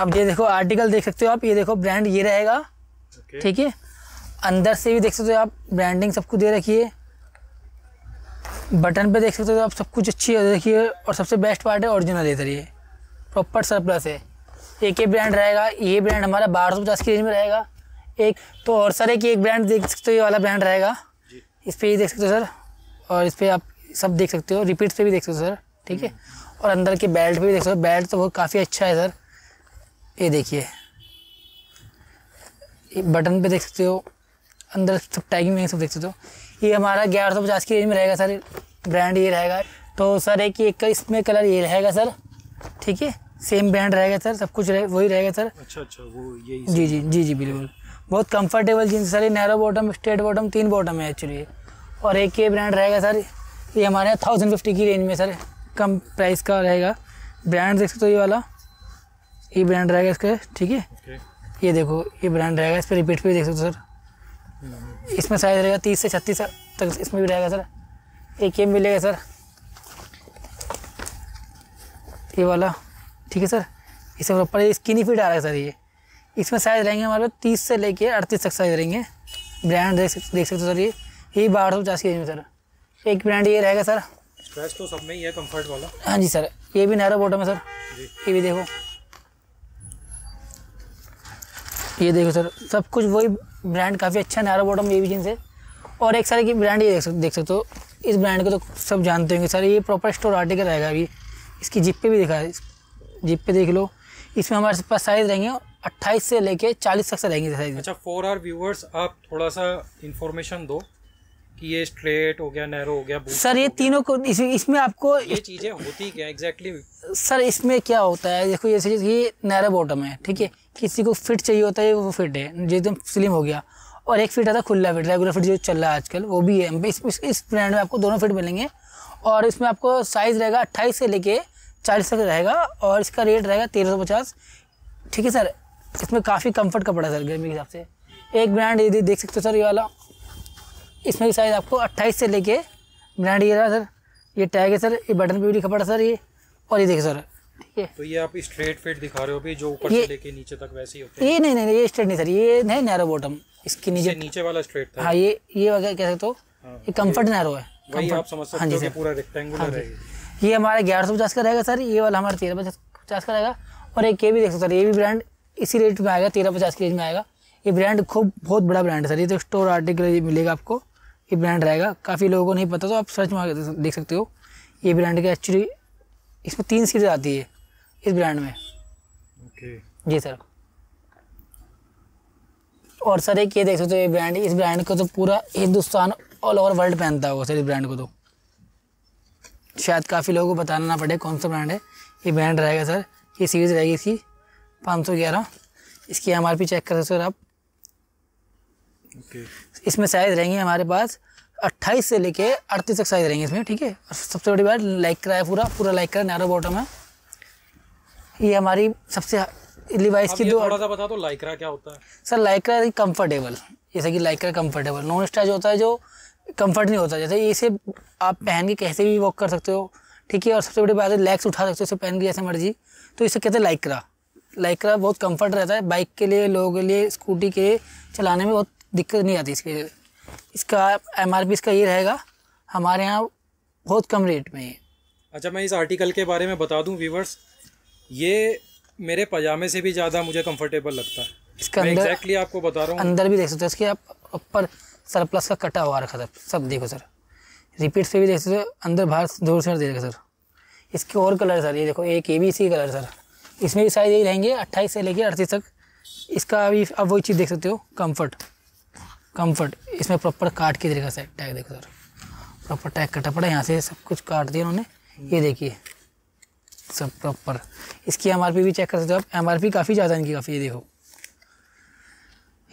अब ये देखो आर्टिकल देख सकते हो आप ये देखो ब्रांड ये रहेगा ठीक है अंदर से भी देख सकते हो आप ब्रांडिंग सब कुछ दे रखिए बटन पे देख सकते हो आप सब कुछ अच्छी है देखिए और सबसे बेस्ट पार्ट है ओरिजिनल लेदर ये प्रॉपर सरप्लस है एक ही ब्रांड रहेगा ये ब्रांड हमारा बारह सौ पचास की रेंज में रहेगा एक तो और सर एक एक ब्रांड देख सकते हो ये वाला ब्रांड रहेगा इस पर ये देख सकते हो सर और इस पर आप सब देख सकते हो रिपीट पर भी देख सकते हो सर ठीक है हम्म। और अंदर के बेल्ट भी देख सकते हो बेल्ट तो बहुत काफ़ी अच्छा है सर ये देखिए बटन पे देख सकते हो अंदर सब टैगिंग में सब देख सकते हो ये हमारा ग्यारह सौ पचास की रेंज में रहेगा सर ब्रांड ये रहेगा तो सर एक एक का इसमें कलर ये रहेगा सर ठीक है सेम ब्रांड रहेगा सर सब कुछ रहे, वही रहेगा सर अच्छा अच्छा वो यही जी जी जी जी बिल्कुल बहुत कंफर्टेबल जीन्स सर ये नैरो बॉटम स्ट्रेट बॉटम तीन बॉटम है एक्चुअली और एक ये ब्रांड रहेगा सर ये हमारे यहाँ थाउजेंड फिफ्टी की रेंज में सर कम प्राइस का रहेगा ब्रांड देख सकते हो ये वाला ये ब्रांड रहेगा इसका ठीक है okay. ये देखो ये ब्रांड रहेगा इस पर रिपीट पर देख सकते हो सर इसमें साइज़ रहेगा तीस से छत्तीस तक इसमें भी रहेगा सर एक ये मिलेगा सर ये वाला ठीक है सर इसे प्रॉपर स्किनी फिट आ रहा है सर ये इसमें साइज़ रहेंगे हमारे पास तीस से लेके अड़तीस तक साइज़ रहेंगे ब्रांड देख देख सकते हो सर ये यही बारह सौ पचास के जी में सर एक ब्रांड ये रहेगा सर तो सब में ही है कंफर्ट वाला हाँ जी सर ये भी नैरो बॉटम है सर ये भी देखो ये देखो सर सब कुछ वही ब्रांड काफ़ी अच्छा नारो बॉटम ये भी जीन्स है और एक सारे की ब्रांड ये देख सकते देख सकते हो इस ब्रांड को तो सब जानते होंगे सर ये प्रॉपर स्टोर आर्टिकल रहेगा अभी इसकी जिप पे भी दिखा है जिप पे देख लो इसमें हमारे पास साइज़ रहेंगे अट्ठाईस से लेके चालीस तक से रहेंगे अच्छा फॉर आर व्यूवर्स आप थोड़ा सा इन्फॉर्मेशन दो कि ये स्ट्रेट हो गया नैरो हो गया सर ये तीनों को इस, इसमें आपको ये चीजें होती क्या एग्जैक्टली सर इसमें क्या होता है देखो जैसे ये नैरो बॉटम है ठीक है किसी को फिट चाहिए होता है वो फिट है जो एकदम स्लिम हो गया और एक फिट आता है खुला फिट रेगुलर फिट जो चल रहा है आजकल वो भी है इस, इस, इस ब्रांड में आपको दोनों फिट मिलेंगे और इसमें आपको साइज़ रहेगा अट्ठाईस से लेके चालीस तक रहेगा और इसका रेट रहेगा तेरह सौ पचास ठीक है सर इसमें काफ़ी कम्फर्ट कपड़ा सर गर्मी के हिसाब से एक ब्रांड यदि देख सकते हो सर ये वाला इसमें भी साइज़ आपको अट्ठाईस से लेके ब्रांड ये रहा सर ये टैग है सर ये बटन पे भी लिखा पड़ा सर ये और ये देखिए सर ठीक है तो ये आप स्ट्रेट फिट दिखा रहे हो भी जो ऊपर से लेके नीचे तक वैसे ही होते हैं ये नहीं नहीं ये स्ट्रेट नहीं सर ये है नैरो बॉटम इसके नीचे नीचे वाला स्ट्रेट था हाँ ये ये वगैरह कह सकते हो हाँ, ये कम्फर्ट नैरो है हाँ जी सर पूरा रेक्टेंगुलर हाँ है ये हमारा ग्यारह सौ पचास का रहेगा सर ये वाला हमारा तेरह पचास का रहेगा और एक ये भी देख सकते सर ये भी ब्रांड इसी रेट में आएगा तेरह पचास के रेंज में आएगा ये ब्रांड खूब बहुत बड़ा ब्रांड है सर ये तो स्टोर आर्टिकल मिलेगा आपको ये ब्रांड रहेगा काफ़ी लोगों को नहीं पता तो आप सर्च मार देख सकते हो ये ब्रांड के एक्चुअली इसमें तीन सीरीज आती है इस ब्रांड में okay. जी सर और सर एक ये देख सकते हो ये ब्रांड इस ब्रांड को तो पूरा हिंदुस्तान ऑल ओवर वर्ल्ड पहनता होगा सर इस ब्रांड को तो शायद काफ़ी लोगों को बताना ना पड़े कौन सा ब्रांड है ये ब्रांड रहेगा सर ये सीरीज़ रहेगी इसकी पाँच सौ ग्यारह इसकी एम चेक कर सकते हो आप okay. इसमें साइज़ रहेंगे हमारे पास 28 से लेके 38 तक साइज़ रहेंगे इसमें ठीक है और सबसे बड़ी बात लाइक करा है पूरा पूरा लाइक करा नैरो बॉटम है ये हमारी सबसे लिवाइस की दो थोड़ा सा बता दो तो, लाइक्रा क्या होता है सर लाइक्रा कंफर्टेबल तो जैसे कि लाइक्रा कंफर्टेबल नॉन स्टाइज होता है जो कंफर्ट नहीं होता जैसे इसे आप पहन के कैसे भी वॉक कर सकते हो ठीक है और सबसे बड़ी बात है लेग्स उठा सकते हो इसे पहन के जैसे मर्जी तो इसे कहते हैं लाइक्रा लाइक्रा बहुत कंफर्ट रहता है बाइक के लिए लोगों के लिए स्कूटी के लिए चलाने में बहुत दिक्कत नहीं आती इसके इसका एम आर पी इसका ये रहेगा हमारे यहाँ बहुत कम रेट में है अच्छा मैं इस आर्टिकल के बारे में बता दूँ व्यूवर्स ये मेरे पजामे से भी ज़्यादा मुझे कंफर्टेबल लगता है इसका अंदर exactly आपको बता रहा हूँ अंदर भी देख सकते हो इसके आप ऊपर सरप्लस का कटा हुआ रखा सर सब देखो सर रिपीट से भी देख सकते हो अंदर बाहर दूर से देखो सर इसके और कलर सर ये देखो एक A B C colour sir इसमें भी साइज़ यही रहेंगे अट्ठाईस से लेके अड़तीस तक इसका अभी आप वही चीज़ देख सकते हो कम्फर्ट कंफर्ट इसमें प्रॉपर काट के तरीका से टैग देखो सर प्रॉपर टैग कटा पड़ा यहाँ से सब कुछ काट दिया उन्होंने ये देखिए सब प्रॉपर इसकी एम भी चेक कर सकते हो आप एम काफ़ी ज़्यादा इनकी काफ़ी ये देखो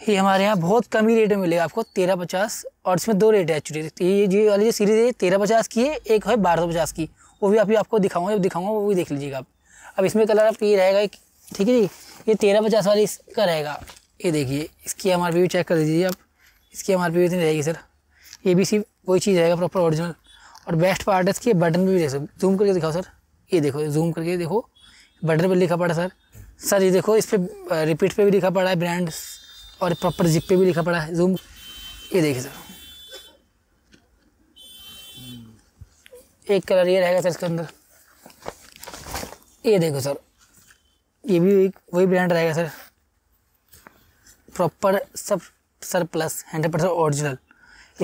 ये हमारे यहाँ बहुत कम ही रेट में मिलेगा आपको तेरह पचास और इसमें दो रेट है एक्चुअली ये ये वाली जो सीरीज़ है तेरह पचास की है एक है बारह सौ पचास की वो भी अभी आपको दिखाऊंगा जब दिखाऊंगा वो भी देख लीजिएगा आप अब इसमें कलर आप ये रहेगा ठीक है जी ये तेरह पचास वाली इसका रहेगा ये देखिए इसकी एम भी चेक कर दीजिए आप इसकी एम आर पी इतनी रहेगी सर ये भी सी वही चीज़ रहेगा प्रॉपर ओरिजिनल और बेस्ट पार्ट है इसके बटन भी जैसे जूम करके दिखाओ सर ये देखो जूम करके देखो बटन पर लिखा पड़ा सर सर ये देखो इस पर रिपीट पर भी लिखा पड़ा है ब्रांड और प्रॉपर जिप पे भी लिखा पड़ा है जूम ये देखिए सर एक कलर ये रहेगा सर इसके अंदर ये देखो सर ये भी वही ब्रांड रहेगा सर प्रॉपर सब surplus hundred percent original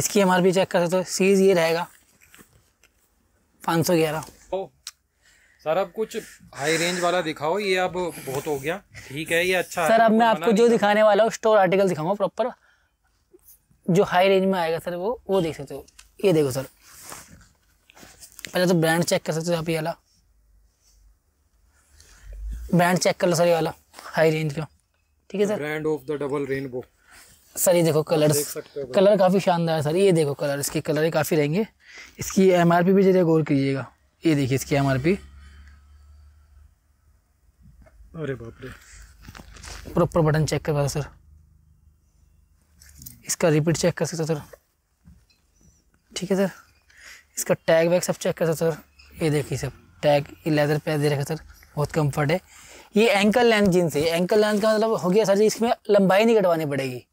इसकी एम आर पी चेक कर सकते हो सीज ये रहेगा पाँच सौ ग्यारह सर अब कुछ हाई रेंज वाला दिखाओ ये अब बहुत हो गया ठीक है ये अच्छा सर अब मैं आपको जो दिखाने वाला हूँ स्टोर आर्टिकल दिखाऊंगा प्रॉपर जो हाई रेंज में आएगा सर वो वो देख सकते हो ये देखो सर पहले तो ब्रांड चेक कर सकते हो आप ये वाला ब्रांड चेक कर लो सर ये वाला हाई रेंज का ठीक है sir brand of the double rainbow sir ये देखो कलर कलर काफ़ी शानदार है सर ये देखो कलर इसके कलर काफ़ी रहेंगे इसकी एम आर पी भी जरा गौर कीजिएगा ये देखिए इसकी एम आर पी अरे बाप रे प्रॉपर बटन चेक कर सर इसका रिपीट चेक कर सकते सर ठीक है सर इसका टैग वैग सब चेक कर सकते सर ये देखिए सब टैग लेदर पैर दे रखा सर बहुत कम्फर्ट है ये एंकल लेंथ जीन्स है एंकल लेंथ का मतलब हो गया सर इसमें लंबाई नहीं कटवानी पड़ेगी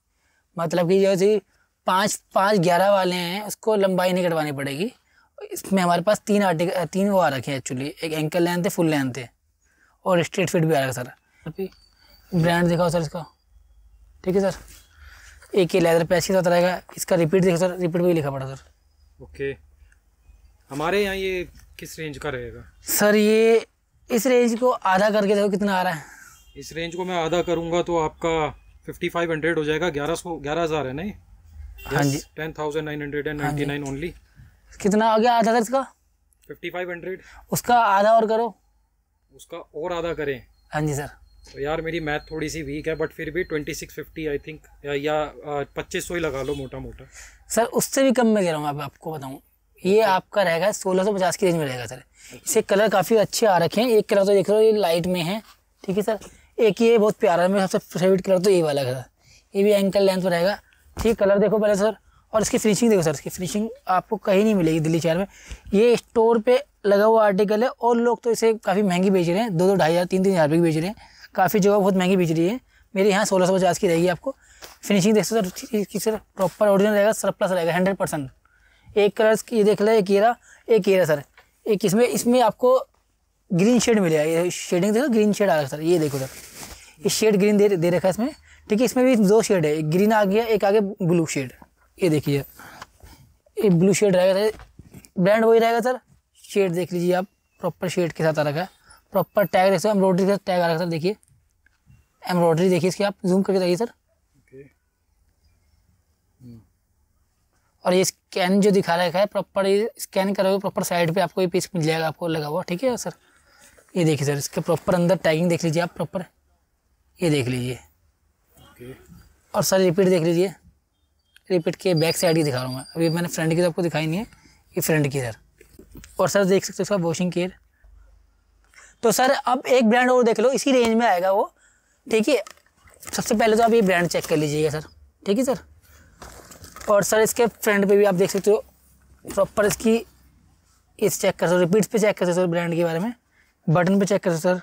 मतलब कि जो जी पाँच पाँच ग्यारह वाले हैं उसको लंबाई नहीं कटवानी पड़ेगी इसमें हमारे पास तीन आर्टिकल तीन वो आ रखे हैं एक्चुअली एक एंकल लेंथ है फुल लेंथ है और स्ट्रेट फिट भी आ रखा सर अभी ब्रांड दिखाओ सर इसका ठीक है सर एक ये लेदर पैसे के साथ रहेगा इसका रिपीट देखो सर रिपीट भी लिखा पड़ा सर ओके हमारे यहाँ ये किस रेंज का रहेगा सर ये इस रेंज को आधा करके देखो कितना आ रहा है इस रेंज को मैं आधा करूँगा तो आपका फिफ्टी फाइव हंड्रेड हो जाएगा ग्यारह सौ ग्यारह हज़ार है नहीं हाँ, हाँ जी ten thousand nine hundred and ninety nine only कितना हो गया आधा था इसका फिफ्टी फाइव हंड्रेड उसका आधा और करो उसका और आधा करें हाँ जी सर तो यार मेरी मैथ थोड़ी सी वीक है बट फिर भी twenty six fifty I think या पच्चीस सौ ही लगा लो मोटा मोटा सर उससे भी कम में कह रहा हूँ आपको बताऊँ ये आपका रहेगा सोलह सौ पचास की रेंज में रहेगा सर इसे कलर काफ़ी अच्छे आ रखे हैं एक कलर तो देख लो ये लाइट में है ठीक है सर एक ये बहुत प्यारा है मेरा सबसे फेवरेट कलर तो ये वाला है ये भी एंकल लेंथ पर रहेगा ठीक कलर देखो पहले सर और इसकी फिनिशिंग देखो सर इसकी फिनिशिंग आपको कहीं नहीं मिलेगी दिल्ली शहर में ये स्टोर पे लगा हुआ आर्टिकल है और लोग तो इसे काफ़ी महंगी बेच रहे हैं दो दो ढाई हज़ार तीन तीन हज़ार रुपये बेच रहे हैं काफ़ी जगह बहुत महंगी बेच रही है मेरे यहाँ सोलह सौ पचास की रहेगी आपको फिनिशिंग देख सर इसकी सर प्रॉपर ऑरिजिनल रहेगा सर प्लस रहेगा हंड्रेड परसेंट एक कलर ये देख लें एक येरा एक येरा सर एक इसमें इसमें आपको ग्रीन शेड मिलेगा ये शेडिंग देखो ग्रीन शेड आ रहा है सर ये देखो सर ये शेड ग्रीन दे दे रखा है इसमें ठीक है इसमें भी दो शेड है एक ग्रीन आ गया एक आगे ब्लू शेड ये देखिए ये ब्लू शेड रहेगा सर ब्रांड वही रहेगा सर शेड देख लीजिए आप प्रॉपर शेड के साथ आ रखा है प्रॉपर टैग देख सकते एम्ब्रॉयडरी का टैग आ रखा है सर देखिए एम्ब्रॉयडरी देखिए इसकी आप जूम करके देखिए सर और ये स्कैन जो दिखा रखा है प्रॉपर ये स्कैन करोगे प्रॉपर साइड पे आपको ये पीस मिल जाएगा आपको लगा हुआ ठीक है सर ये देखिए सर इसके प्रॉपर अंदर टैगिंग देख लीजिए आप प्रॉपर ये देख लीजिए okay. और सर रिपीट देख लीजिए रिपीट के बैक साइड की दिखा रहा हूँ मैं अभी मैंने फ्रंट की तो आपको दिखाई नहीं है ये फ्रंट की सर और सर देख सकते हो इसका वॉशिंग केयर तो सर अब एक ब्रांड और देख लो इसी रेंज में आएगा वो ठीक है सबसे पहले तो आप ये ब्रांड चेक कर लीजिएगा सर ठीक है सर और सर इसके फ्रंट पर भी आप देख सकते हो प्रॉपर इसकी इस चेक कर सकते हो रिपीट्स पे चेक कर सकते हो ब्रांड के बारे में बटन पे चेक करें सर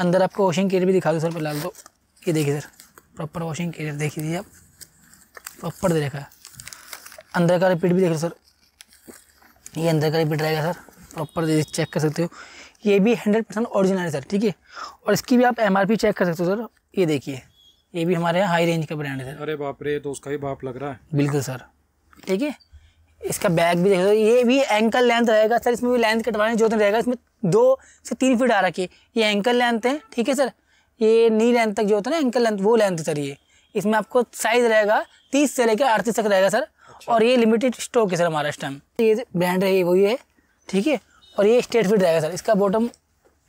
अंदर आपको वॉशिंग केयर भी दिखा दो सर फिलहाल तो ये देखिए सर प्रॉपर वॉशिंग केयर देख लीजिए आप प्रॉपर दे रखा है अंदर का रिपीट भी देख सर ये अंदर का रिपीट रहेगा सर प्रॉपर दे चेक कर सकते हो ये भी हंड्रेड परसेंट ऑरिजिनल है सर ठीक है और इसकी भी आप एम चेक कर सकते हो सर ये देखिए ये भी हमारे यहाँ हाई रेंज का ब्रांड है सर अरे बाप रे तो उसका ही बाप लग रहा है बिल्कुल सर ठीक है इसका बैग भी देखो ये भी एंकल लेंथ रहेगा सर इसमें भी लेंथ कटवाने जो रहेगा इसमें दो से तीन फीट आ रखी है ये एंकल लेंथ है ठीक है सर ये नी लेंथ तक जो होता है ना एंकल लेंथ वो लेंथ सर ये इसमें आपको साइज रहेगा तीस से लेकर अड़तीस तक रहेगा सर अच्छा। और ये लिमिटेड स्टॉक है सर हमारा इस टाइम ये ब्रांड है ये वही है ठीक है और ये स्ट्रेट फिट रहेगा सर इसका बॉटम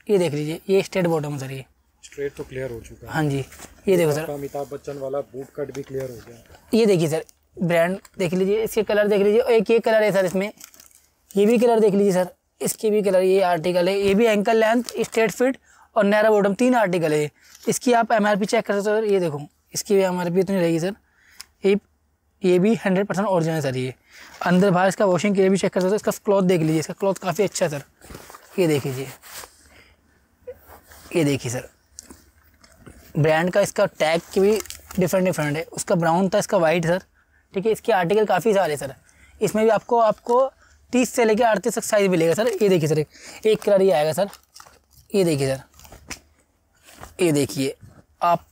ये देख लीजिए ये स्ट्रेट बॉटम है सर ये स्ट्रेट तो क्लियर हो चुका है हाँ जी ये देखो सर अमिताभ बच्चन वाला बूट कट भी क्लियर हो गया ये देखिए सर ब्रांड देख लीजिए इसके कलर देख लीजिए एक ये कलर है सर इसमें ये भी कलर देख लीजिए सर इसके भी कलर ये आर्टिकल है ये भी एंकल लेंथ स्ट्रेट फिट और नैरा बॉटम तीन आर्टिकल है इसकी आप एम चेक कर सकते हो सर ये देखो इसकी भी एम आर इतनी रहेगी सर ये ये भी हंड्रेड परसेंट ऑरिजिनल सर ये अंदर बाहर इसका वॉशिंग के लिए भी चेक कर सकते हो इसका क्लॉथ देख लीजिए इसका क्लॉथ काफ़ी अच्छा सर ये देख लीजिए ये देखिए सर ब्रांड का इसका टैग की भी डिफरेंट डिफरेंट है उसका ब्राउन था इसका वाइट सर ठीक है इसके आर्टिकल काफ़ी सारे सर इसमें भी आपको आपको तीस से लेकर अड़तीस तक साइज़ मिलेगा सर ये देखिए सर एक कलर ही आएगा सर ये देखिए सर ये देखिए आप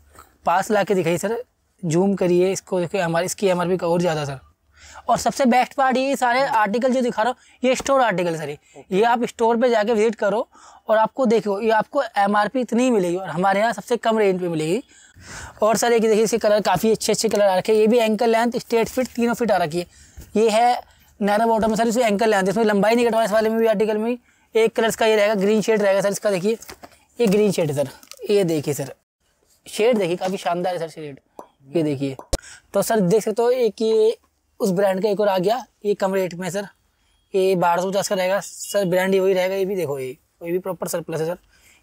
पास ला के दिखाइए सर जूम करिए इसको देखिए हमारे इसकी एम आर और ज़्यादा सर और सबसे बेस्ट पार्ट ये सारे आर्टिकल जो दिखा रहा हूँ ये स्टोर आर्टिकल सर ये आप स्टोर पे जाके विजिट करो और आपको देखो ये आपको एम इतनी ही मिलेगी और हमारे यहाँ सबसे कम रेंज पे मिलेगी और सर एक देखिए इसके कलर काफ़ी अच्छे अच्छे कलर आ रखे ये भी एंकल लेंथ स्ट्रेट फिट तीनों फिट आ रखी है ये है नैरो बॉटम में सर इसमें एंकल लेंथ इसमें लंबाई नहीं कटवा इस वाले में भी आर्टिकल में एक कलर का ये रहेगा ग्रीन शेड रहेगा सर इसका देखिए ये ग्रीन शेड है सर ये देखिए सर शेड देखिए काफ़ी शानदार है सर शेड ये देखिए तो सर देख सकते हो एक ये उस ब्रांड का एक और आ गया ये कम रेट में सर ये बारह सौ पचास का रहेगा सर ब्रांड ही वही रहेगा ये भी देखो ये वही भी प्रॉपर सर प्लस है सर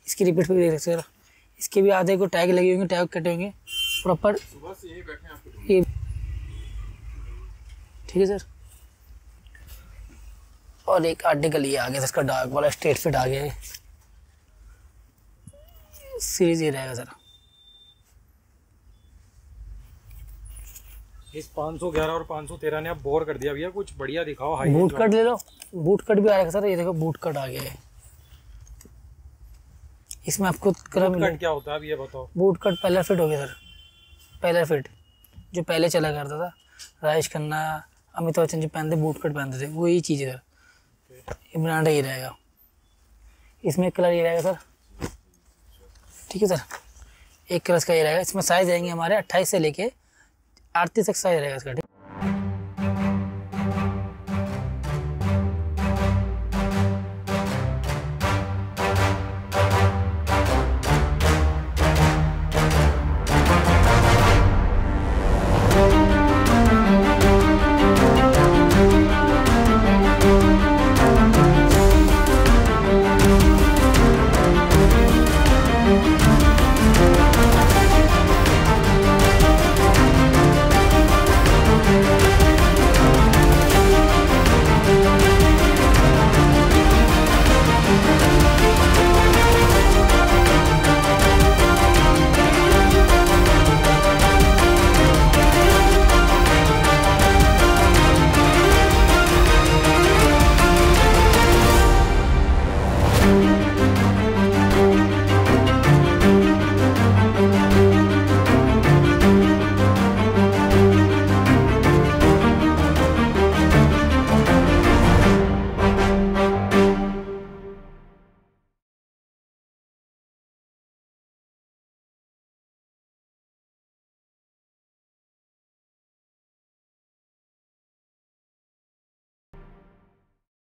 इसकी रिपीट भी देख सकते हो सर इसके भी आधे को टैग लगे होंगे टैग कटे होंगे प्रॉपर ये ठीक है सर और एक आर्टिकल ये आ गया इसका डार्क वाला स्ट्रेट फिट आ गया है सीरीज ये रहेगा सर इस 511 और 513 ने आप बोर कर दिया भैया कुछ बढ़िया दिखाओ हाई बूट कट ले लो बूट कट भी आ रहा है सर ये देखो बूट कट आ गया है इसमें आपको कलर कट क्या होता है अब ये बताओ बूट कट पहला फिट हो गया सर पहला फिट जो पहले चला करता था राजेश खन्ना अमिताभ बच्चन जो पहनते बूट कट पहनते थे वो यही चीज़ है सर ये ब्रांड ही रहेगा इसमें कलर ये रहेगा सर ठीक है सर एक कलर का ये रहेगा इसमें साइज़ रहेंगे हमारे अट्ठाईस से लेके अड़तीस तक साइज़ रहेगा इसका ठीक